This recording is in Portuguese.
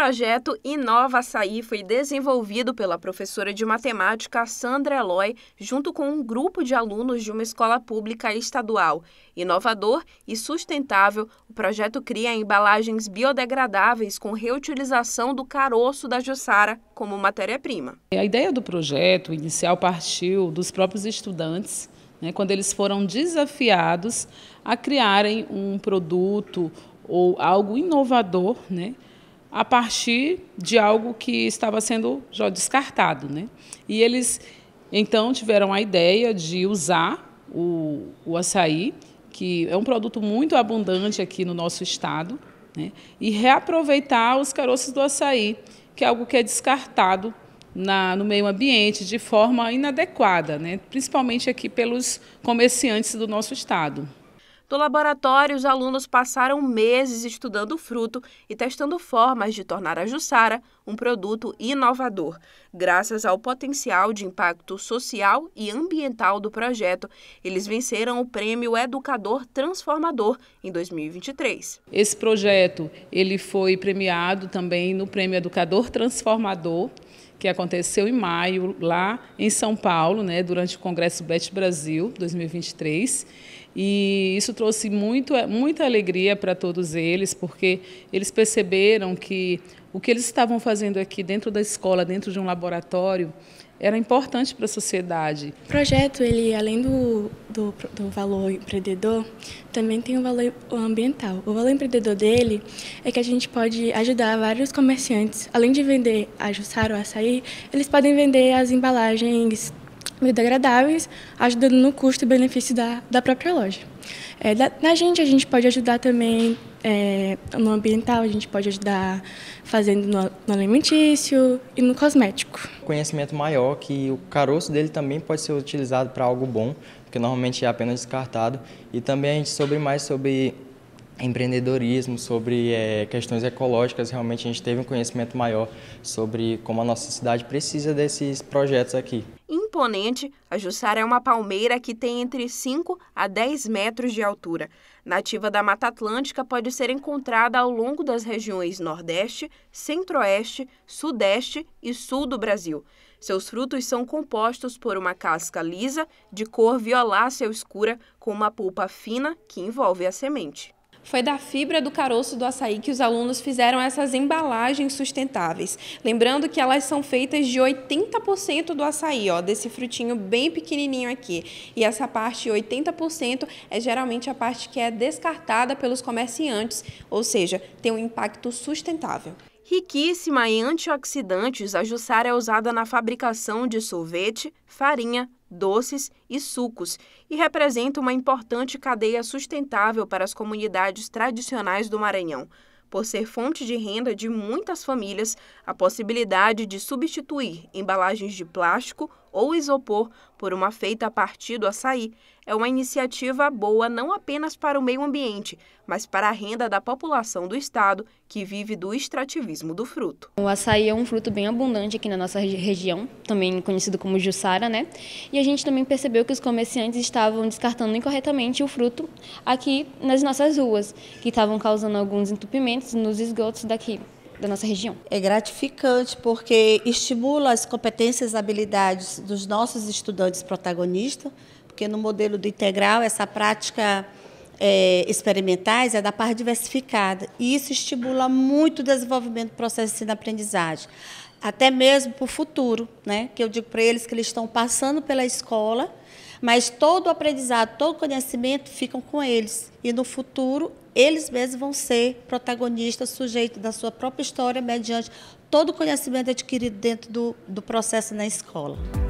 projeto Inova Açaí foi desenvolvido pela professora de matemática Sandra Eloy, junto com um grupo de alunos de uma escola pública estadual. Inovador e sustentável, o projeto cria embalagens biodegradáveis com reutilização do caroço da jussara como matéria-prima. A ideia do projeto inicial partiu dos próprios estudantes né, quando eles foram desafiados a criarem um produto ou algo inovador né, a partir de algo que estava sendo já descartado. Né? E eles então tiveram a ideia de usar o, o açaí, que é um produto muito abundante aqui no nosso estado, né? e reaproveitar os caroços do açaí, que é algo que é descartado na, no meio ambiente de forma inadequada, né? principalmente aqui pelos comerciantes do nosso estado. Do laboratório, os alunos passaram meses estudando o fruto e testando formas de tornar a Jussara um produto inovador. Graças ao potencial de impacto social e ambiental do projeto, eles venceram o prêmio Educador Transformador em 2023. Esse projeto ele foi premiado também no prêmio Educador Transformador que aconteceu em maio lá em São Paulo, né, durante o Congresso Bet Brasil 2023. E isso trouxe muito, muita alegria para todos eles, porque eles perceberam que o que eles estavam fazendo aqui dentro da escola, dentro de um laboratório, era importante para a sociedade. O projeto, ele, além do, do, do, valor empreendedor, também tem o valor ambiental. O valor empreendedor dele é que a gente pode ajudar vários comerciantes. Além de vender a Jussara, o açaí, eles podem vender as embalagens biodegradáveis, ajudando no custo e benefício da, da própria loja. É, da, na gente, a gente pode ajudar também é, no ambiental, a gente pode ajudar fazendo no, no alimentício e no cosmético. Conhecimento maior que o caroço dele também pode ser utilizado para algo bom, porque normalmente é apenas descartado, e também a gente sobre mais sobre empreendedorismo, sobre é, questões ecológicas, realmente a gente teve um conhecimento maior sobre como a nossa cidade precisa desses projetos aqui imponente, a Jussara é uma palmeira que tem entre 5 a 10 metros de altura. Nativa da Mata Atlântica, pode ser encontrada ao longo das regiões Nordeste, Centro-Oeste, Sudeste e Sul do Brasil. Seus frutos são compostos por uma casca lisa, de cor violácea escura, com uma polpa fina que envolve a semente. Foi da fibra do caroço do açaí que os alunos fizeram essas embalagens sustentáveis. Lembrando que elas são feitas de 80% do açaí, ó, desse frutinho bem pequenininho aqui. E essa parte, 80%, é geralmente a parte que é descartada pelos comerciantes, ou seja, tem um impacto sustentável. Riquíssima em antioxidantes, a Jussara é usada na fabricação de sorvete, farinha, doces e sucos e representa uma importante cadeia sustentável para as comunidades tradicionais do Maranhão. Por ser fonte de renda de muitas famílias, a possibilidade de substituir embalagens de plástico ou isopor por uma feita a partir do açaí, é uma iniciativa boa não apenas para o meio ambiente, mas para a renda da população do estado que vive do extrativismo do fruto. O açaí é um fruto bem abundante aqui na nossa região, também conhecido como Jussara, né? E a gente também percebeu que os comerciantes estavam descartando incorretamente o fruto aqui nas nossas ruas, que estavam causando alguns entupimentos nos esgotos daqui da nossa região. É gratificante porque estimula as competências e habilidades dos nossos estudantes protagonistas, porque no modelo do integral essa prática é, experimentais é da parte diversificada. E isso estimula muito o desenvolvimento do processo de ensino-aprendizagem até mesmo para o futuro, né? Que eu digo para eles que eles estão passando pela escola, mas todo o aprendizado, todo o conhecimento ficam com eles. E no futuro, eles mesmos vão ser protagonistas, sujeitos da sua própria história, mediante todo o conhecimento adquirido dentro do, do processo na escola.